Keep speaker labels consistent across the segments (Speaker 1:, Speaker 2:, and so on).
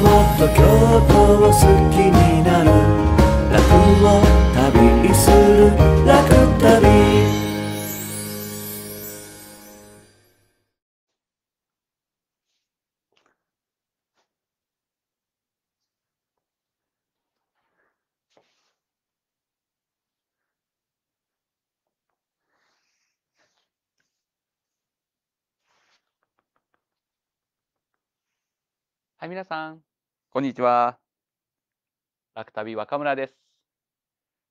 Speaker 1: ともっと京都を好きになる楽を旅する楽旅みなさん、こんにちは。楽旅若村です。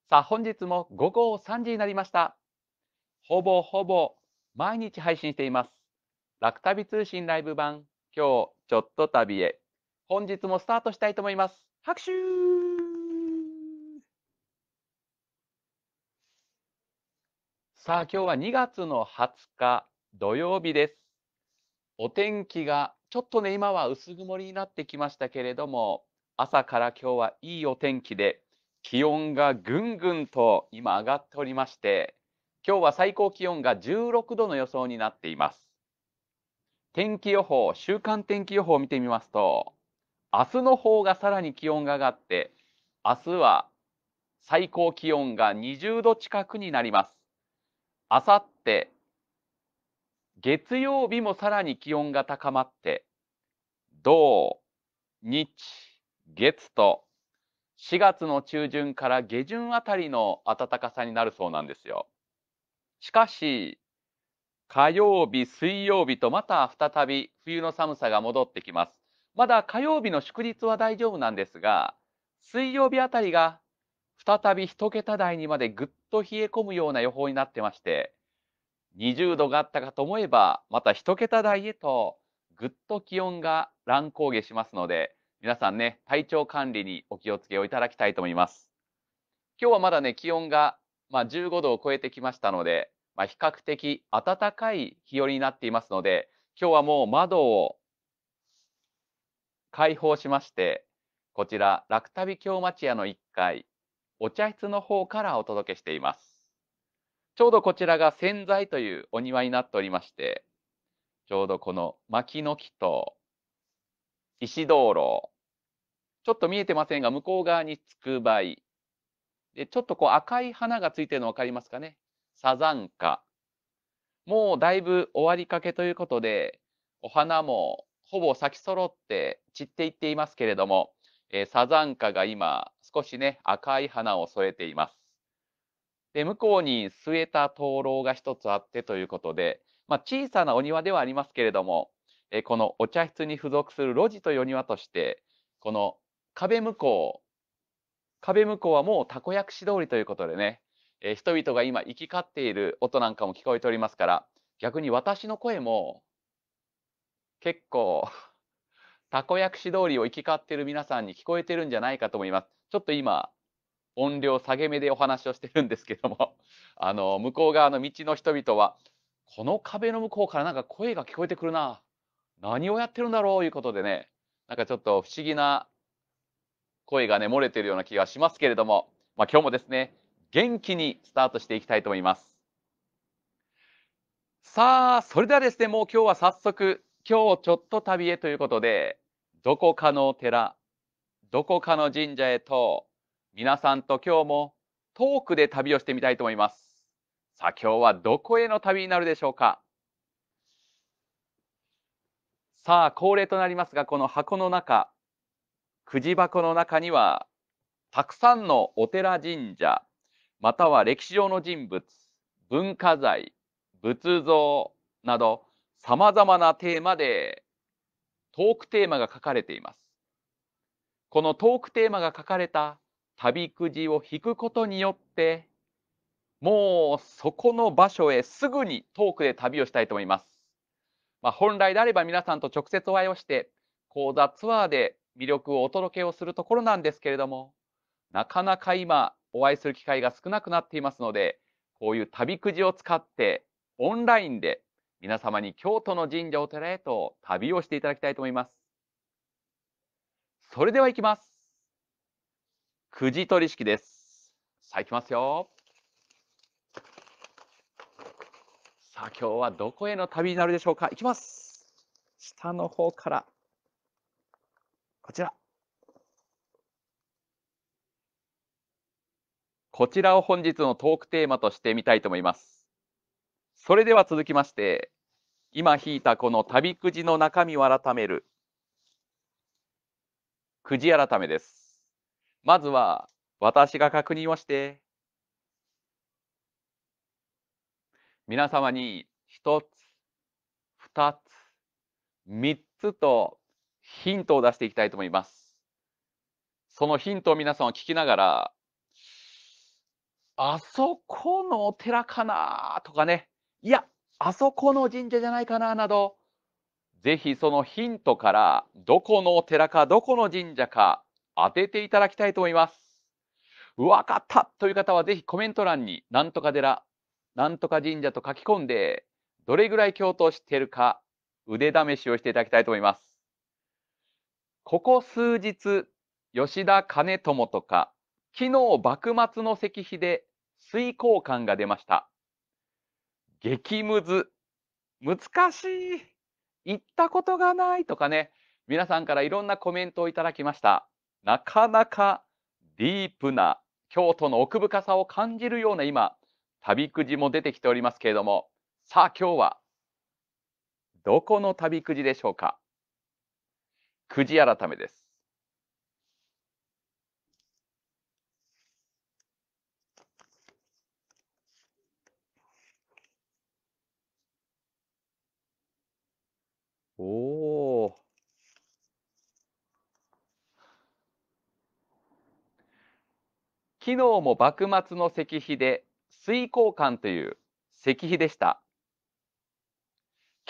Speaker 1: さあ、本日も午後三時になりました。ほぼほぼ毎日配信しています。楽旅通信ライブ版、今日ちょっと旅へ。本日もスタートしたいと思います。拍手さあ、今日は二月の二十日土曜日です。お天気がちょっとね、今は薄曇りになってきましたけれども、朝から今日はいいお天気で、気温がぐんぐんと今上がっておりまして、今日は最高気温が16度の予想になっています。天気予報、週間天気予報を見てみますと、明日の方がさらに気温が上がって、明日は最高気温が20度近くになります。あさって月曜日もさらに気温が高まって、土、日、月と4月の中旬から下旬あたりの暖かさになるそうなんですよ。しかし、火曜日、水曜日とまた再び冬の寒さが戻ってきます。まだ火曜日の祝日は大丈夫なんですが、水曜日あたりが再び1桁台にまでぐっと冷え込むような予報になってまして、20度があったかと思えば、また1桁台へとぐっと気温が乱高下しますので、皆さんね、体調管理にお気をつけをいただきたいと思います。今日はまだね、気温が、まあ、15度を超えてきましたので、まあ、比較的暖かい日和になっていますので、今日はもう窓を開放しまして、こちら、楽旅京町屋の1階、お茶室の方からお届けしています。ちょうどこちらが洗剤というお庭になっておりまして、ちょうどこの牧の木と石灯籠、ちょっと見えてませんが、向こう側につくばい。で、ちょっとこう赤い花がついてるの分かりますかね。サザンカ。もうだいぶ終わりかけということで、お花もほぼ咲き揃って散っていっていますけれども、えー、サザンカが今少しね、赤い花を添えています。で、向こうに据えた灯籠が一つあってということで、まあ、小さなお庭ではありますけれども、えこのお茶室に付属する路地というお庭として、この壁向こう、壁向こうはもうたこ焼きし通りということでね、え人々が今行き交っている音なんかも聞こえておりますから、逆に私の声も、結構、たこ焼きし通りを行き交っている皆さんに聞こえてるんじゃないかと思います。ちょっと今、音量下げ目でお話をしてるんですけども、あの、向こう側の道の人々は、この壁の向こうからなんか声が聞こえてくるな。何をやってるんだろういうことでね、なんかちょっと不思議な声がね、漏れてるような気がしますけれども、まあ、今日もですね、元気にスタートしていきたいと思います。さあ、それではですね、もう今日は早速、今日ちょっと旅へということで、どこかのお寺、どこかの神社へと皆さんと今日もトークで旅をしてみたいと思います。さあ今日はどこへの旅になるでしょうかさあ恒例となりますがこの箱の中くじ箱の中にはたくさんのお寺神社または歴史上の人物文化財仏像など様々なテーマでトークテーマが書かれています。このトークテーマが書かれた旅くじを引くことによってもうそこの場所へすぐにトークで旅をしたいと思います。まあ、本来であれば皆さんと直接お会いをして講座ツアーで魅力をお届けをするところなんですけれどもなかなか今お会いする機会が少なくなっていますのでこういう旅くじを使ってオンラインで皆様に京都の神社お寺へと旅をしていただきたいと思います。それでは行きます。くじ取り式です。さあ、いきますよ。さあ、今日はどこへの旅になるでしょうか。いきます。下の方から、こちら。こちらを本日のトークテーマとしてみたいと思います。それでは続きまして、今引いたこの旅くじの中身を改める、くじ改めです。まずは私が確認をして皆様に一つ二つ三つとヒントを出していきたいと思います。そのヒントを皆さんを聞きながらあそこのお寺かなとかねいやあそこの神社じゃないかななどぜひそのヒントからどこのお寺かどこの神社か当てていただきたいと思います。わかったという方はぜひコメント欄になんとか寺、なんとか神社と書き込んで、どれぐらい共闘しているか腕試しをしていただきたいと思います。ここ数日、吉田兼友とか、昨日幕末の石碑で水交換が出ました。激ムズ。難しい。行ったことがないとかね、皆さんからいろんなコメントをいただきました。なかなかディープな京都の奥深さを感じるような今、旅くじも出てきておりますけれども、さあ今日は、どこの旅くじでしょうかくじ改めです。昨日も幕末の石碑で水光館という石碑でした。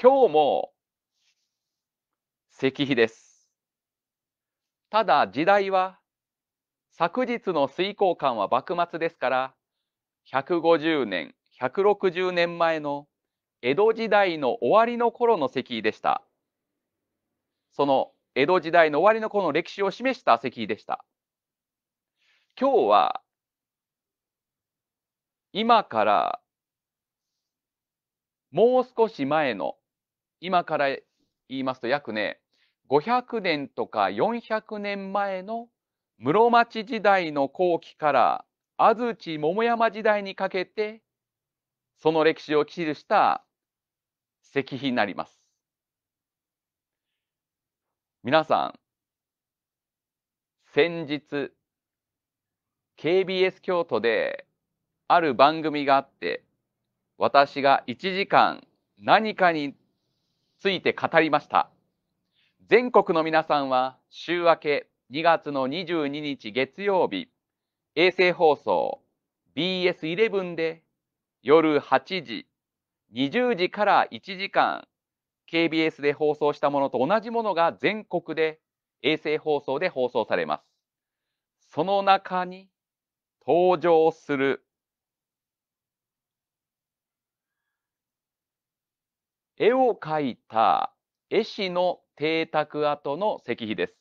Speaker 1: 今日も石碑です。ただ時代は昨日の水光館は幕末ですから150年、160年前の江戸時代の終わりの頃の石碑でした。その江戸時代の終わりの頃の歴史を示した石碑でした。今日は今からもう少し前の今から言いますと約ね500年とか400年前の室町時代の後期から安土桃山時代にかけてその歴史を記した石碑になります。皆さん、先日 KBS 京都である番組があって、私が1時間何かについて語りました。全国の皆さんは週明け2月の22日月曜日、衛星放送 BS11 で夜8時、20時から1時間、KBS で放送したものと同じものが全国で衛星放送で放送されます。その中に登場する絵を描いた絵師の邸宅跡の石碑です。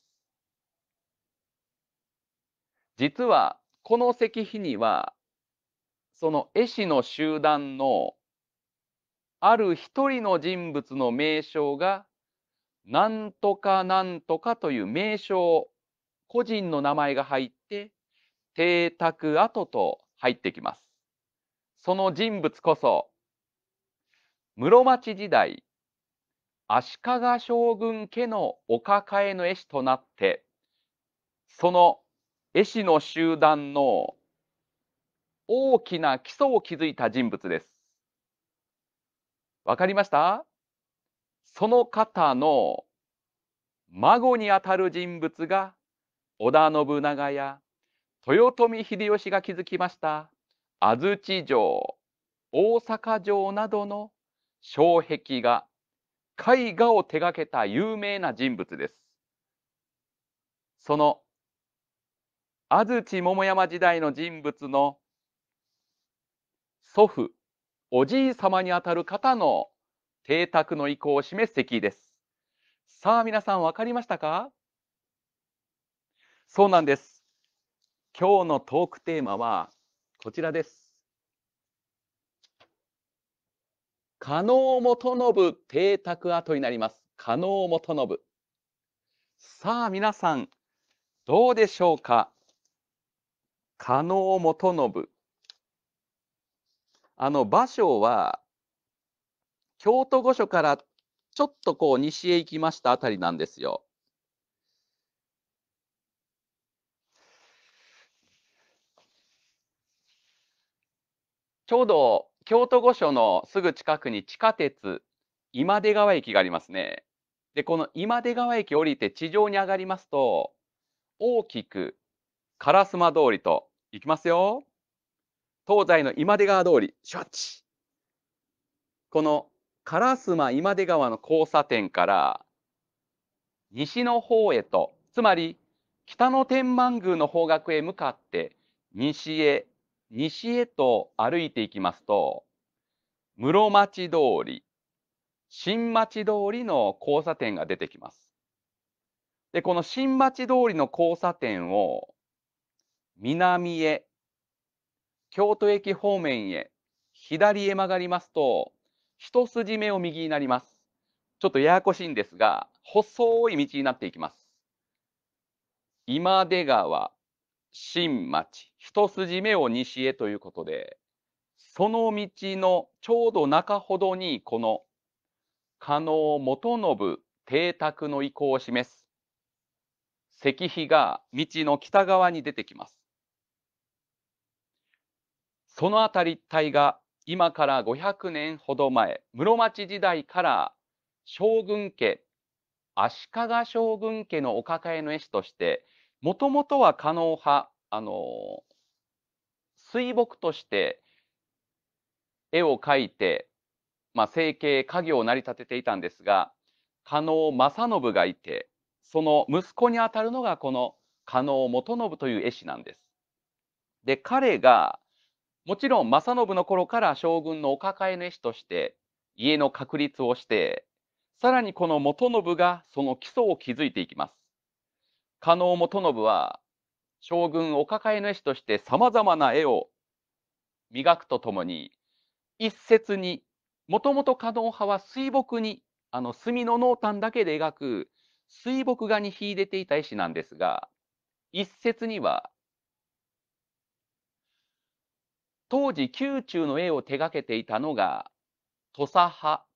Speaker 1: 実はこの石碑にはその絵師の集団のある一人の人物の名称がなんとかなんとかという名称個人の名前が入って邸宅跡と入ってきます。その人物こそ室町時代足利将軍家のお抱えの絵師となってその絵師の集団の大きな基礎を築いた人物です。わかりましたその方の孫にあたる人物が織田信長や豊臣秀吉が築きました安土城大阪城などの障壁画、絵画を手掛けた有名な人物です。その安土桃山時代の人物の祖父、おじい様にあたる方の邸宅の意向を示す石です。さあ皆さんわかりましたかそうなんです。今日のトークテーマはこちらです。加納元信邸宅跡になります。加納元信。さあ、皆さん、どうでしょうか加納元信。あの、場所は、京都御所からちょっとこう西へ行きましたあたりなんですよ。ちょうど京都御所のすぐ近くに地下鉄今出川駅がありますね。で、この今出川駅降りて地上に上がりますと、大きく烏丸通りと行きますよ。東西の今出川通り、シュワッチ。この烏丸今出川の交差点から西の方へと、つまり北の天満宮の方角へ向かって西へ西へと歩いていきますと、室町通り、新町通りの交差点が出てきます。で、この新町通りの交差点を南へ、京都駅方面へ、左へ曲がりますと、一筋目を右になります。ちょっとややこしいんですが、細い道になっていきます。今出川、新町、一筋目を西へということで、その道のちょうど中ほどに、この、加納元信邸宅の意向を示す石碑が道の北側に出てきます。その辺り一帯が今から500年ほど前、室町時代から将軍家、足利将軍家のお抱えの絵師としてもともとは狩野派、あの、水墨として絵を描いて、まあ、成形、家業を成り立てていたんですが、加納正信がいて、その息子にあたるのがこの加納元信という絵師なんです。で、彼が、もちろん正信の頃から将軍のお抱えの絵師として家の確立をして、さらにこの元信がその基礎を築いていきます。加納元信は将軍お抱えの絵師としてさまざまな絵を磨くとともに一説にもともと加納派は水墨にあの墨の濃淡だけで描く水墨画に秀でていた絵師なんですが一説には当時宮中の絵を手がけていたのが土佐派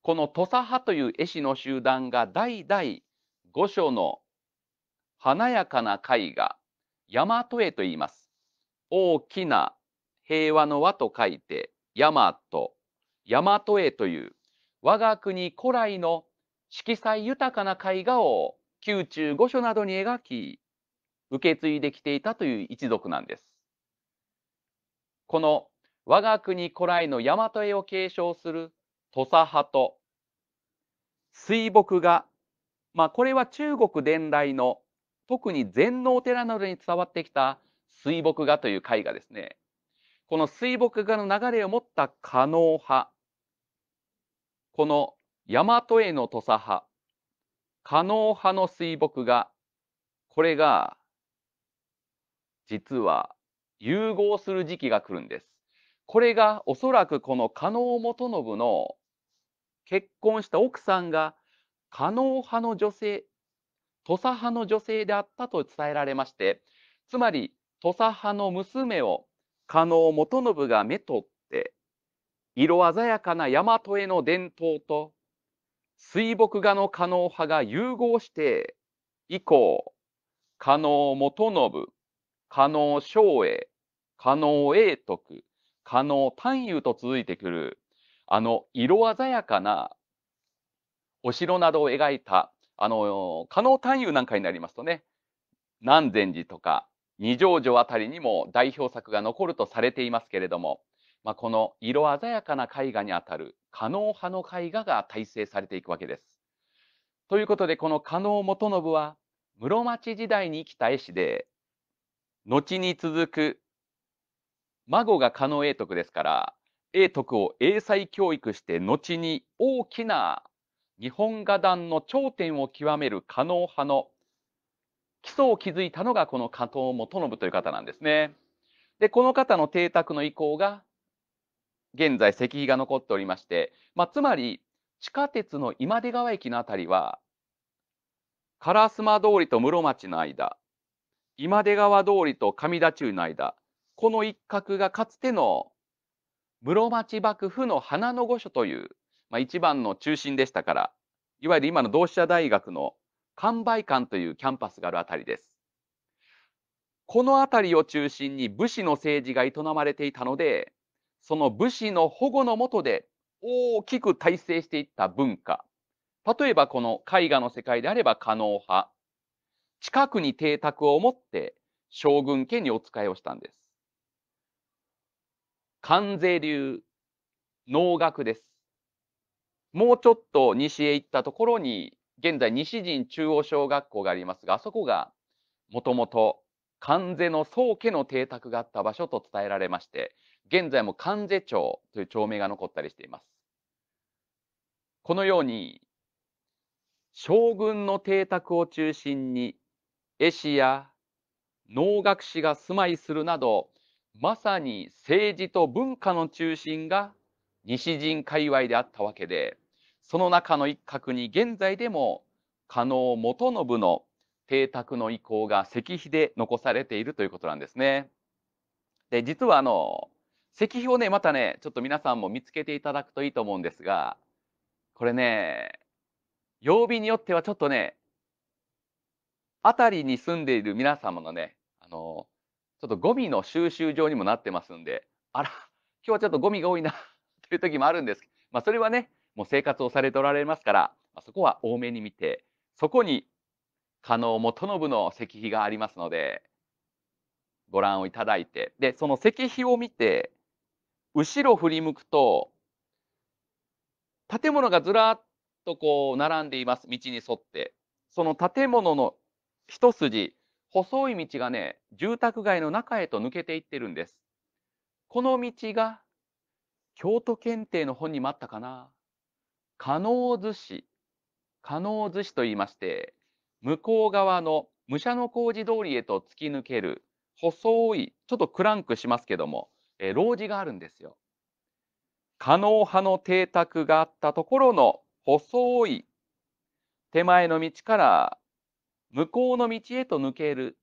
Speaker 1: この土佐派という絵師の集団が代々五章の華やかな絵画、大和絵と言います。大きな平和の和と書いて、大和、大和絵という、我が国古来の色彩豊かな絵画を宮中御所などに描き、受け継いできていたという一族なんです。この我が国古来の大和絵を継承する土佐派と水墨画まあ、これは中国伝来の特に禅のお寺などに伝わってきた水墨画という絵画ですね。この水墨画の流れを持った狩野派、この大和への土佐派、狩野派の水墨画、これが実は融合する時期が来るんです。これがおそらくこの狩野元信の結婚した奥さんが可能派の女性、土佐派の女性であったと伝えられまして、つまり土佐派の娘を加納元信が目取って、色鮮やかな大和への伝統と水墨画の加納派が融合して以降、加納元信、加納昭栄、加納栄徳、加納丹友と続いてくる、あの色鮮やかなお城などを描いた、あの、加納探幽なんかになりますとね、南禅寺とか二条城あたりにも代表作が残るとされていますけれども、まあ、この色鮮やかな絵画にあたる加納派の絵画が大成されていくわけです。ということで、この加納元信は、室町時代に生きた絵師で、後に続く孫が加納永徳ですから、永徳を英才教育して、後に大きな日本画壇の頂点を極める加納派の基礎を築いたのがこの加藤元信という方なんですね。で、この方の邸宅の意向が現在石碑が残っておりまして、まあ、つまり地下鉄の今出川駅の辺りは烏丸通りと室町の間今出川通りと上田中の間この一角がかつての室町幕府の花の御所というまあ、一番の中心でしたから、いわゆる今の同志社大学の完売館というキャンパスがあるあたりです。この辺りを中心に武士の政治が営まれていたので、その武士の保護のもとで大きく大成していった文化。例えばこの絵画の世界であれば可能派。近くに邸宅を持って将軍家にお仕えをしたんです。関税流、能楽です。もうちょっと西へ行ったところに、現在西陣中央小学校がありますが、あそこがもともと関税の宗家の邸宅があった場所と伝えられまして、現在も関税町という町名が残ったりしています。このように、将軍の邸宅を中心に、絵師や能楽師が住まいするなど、まさに政治と文化の中心が西陣界隈であったわけで、その中の一角に現在でも加納元信の邸宅の遺構が石碑で残されているということなんですね。で実はあの石碑をねまたねちょっと皆さんも見つけていただくといいと思うんですがこれね曜日によってはちょっとね辺りに住んでいる皆様のねあのちょっとゴミの収集場にもなってますんであら今日はちょっとゴミが多いなという時もあるんですまあそれはねもう生活をされておられますから、あ、そこは多めに見て、そこに加納元信の石碑がありますので、ご覧をいただいて、で、その石碑を見て、後ろ振り向くと、建物がずらっとこう並んでいます、道に沿って。その建物の一筋、細い道がね、住宅街の中へと抜けていってるんです。この道が京都検定の本にもあったかな。可能寿司、可能寿司と言いまして、向こう側の武者の工事通りへと突き抜ける細い、ちょっとクランクしますけども、えー、路があるんですよ。可能派の邸宅があったところの細い手前の道から向こうの道へと抜ける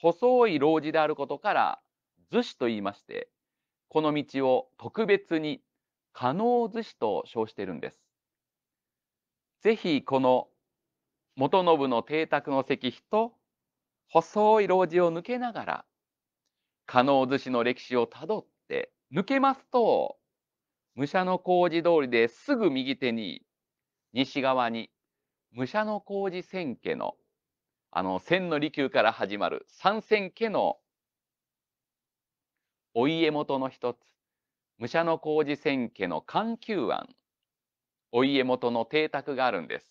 Speaker 1: 細い路子であることから図子と言いましてこの道を特別に可能図子と称しているんですぜひこの元信の邸宅の石碑と細い路地を抜けながら加納寿司の歴史をたどって抜けますと武者の工事通りですぐ右手に西側に武者の工事千家のあの千の利休から始まる三千家のお家元の一つ武者の工事千家の緩急庵お家元の邸宅があるんです。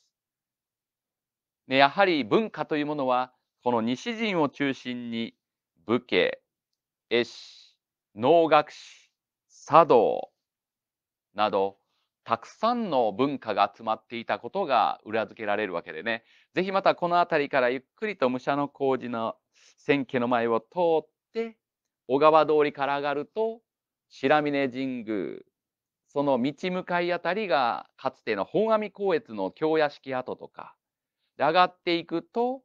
Speaker 1: ね、やはり文化というものはこの西陣を中心に武家絵師能楽師茶道などたくさんの文化が集まっていたことが裏付けられるわけでね是非またこの辺りからゆっくりと武者の工事の千家の前を通って小川通りから上がると白峰神宮その道向かいあたりがかつての本阿弥光悦の京屋敷跡とかで上がっていくと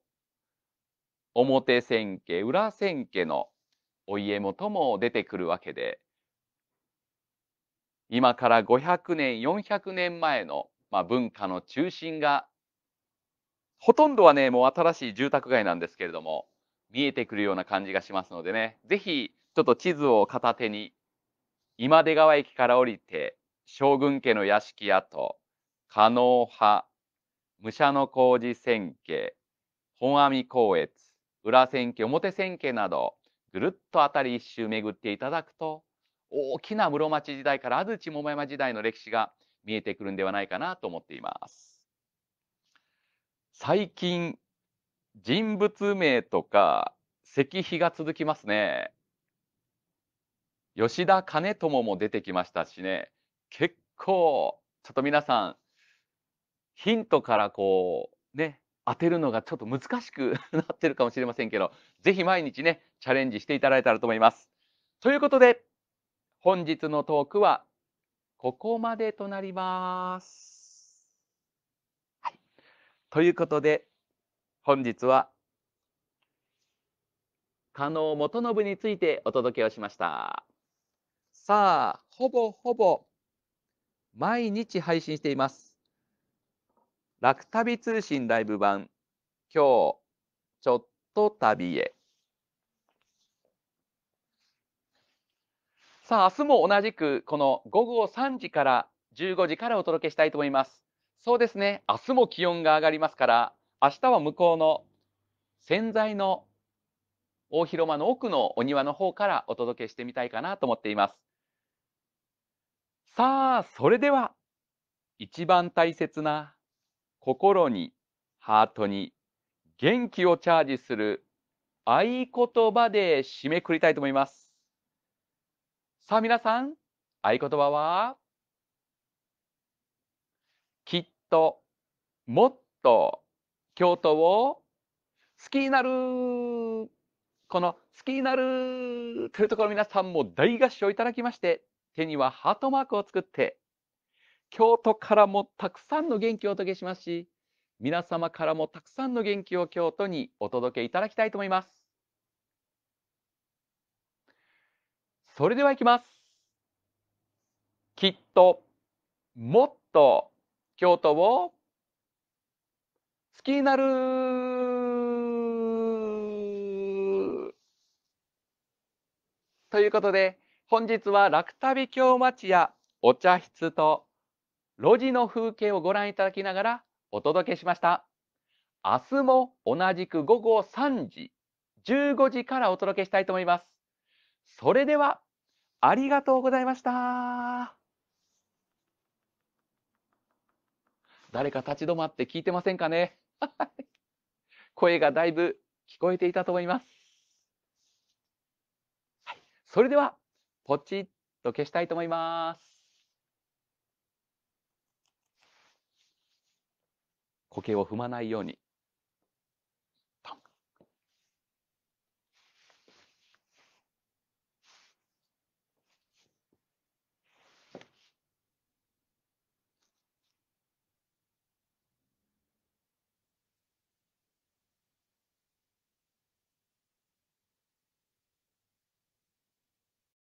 Speaker 1: 表千家裏千家のお家元も出てくるわけで今から500年400年前の、まあ、文化の中心がほとんどはねもう新しい住宅街なんですけれども見えてくるような感じがしますのでね是非ちょっと地図を片手に今出川駅から降りて将軍家の屋敷跡、加納派、武者の工事線本阿弥光悦、裏千家、表千家など、ぐるっと辺り一周巡っていただくと、大きな室町時代から安土桃山時代の歴史が見えてくるんではないかなと思っています。最近、人物名とか石碑が続きますね。吉田兼友も出てきましたしね。結構ちょっと皆さんヒントからこうね当てるのがちょっと難しくなってるかもしれませんけど是非毎日ねチャレンジしていただいたらと思います。ということで本日のトークはここまでとなります。はい、ということで本日は加納元信についてお届けをしました。さあほぼほぼ毎日配信しています。楽旅通信ライブ版、今日、ちょっと旅へ。さあ、明日も同じく、この午後3時から15時からお届けしたいと思います。そうですね、明日も気温が上がりますから、明日は向こうの洗剤の大広間の奥のお庭の方からお届けしてみたいかなと思っています。さあ、それでは、一番大切な心に、ハートに元気をチャージする合言葉で締めくくりたいと思います。さあ皆さん、合言葉は、きっと、もっと、京都を好きになるこの好きになるというところ皆さんも大合唱いただきまして、手にはハートマークを作って京都からもたくさんの元気をお届けしますし皆様からもたくさんの元気を京都にお届けいただきたいと思いますそれではいきますきっともっと京都を好きになるということで本日は楽旅京町やお茶室と路地の風景をご覧いただきながらお届けしました。明日も同じく午後3時、15時からお届けしたいと思います。それでは、ありがとうございました。誰か立ち止まって聞いてませんかね 声がだいぶ聞こえていたと思います。はい、それではポチッと消したいと思います。苔を踏まないように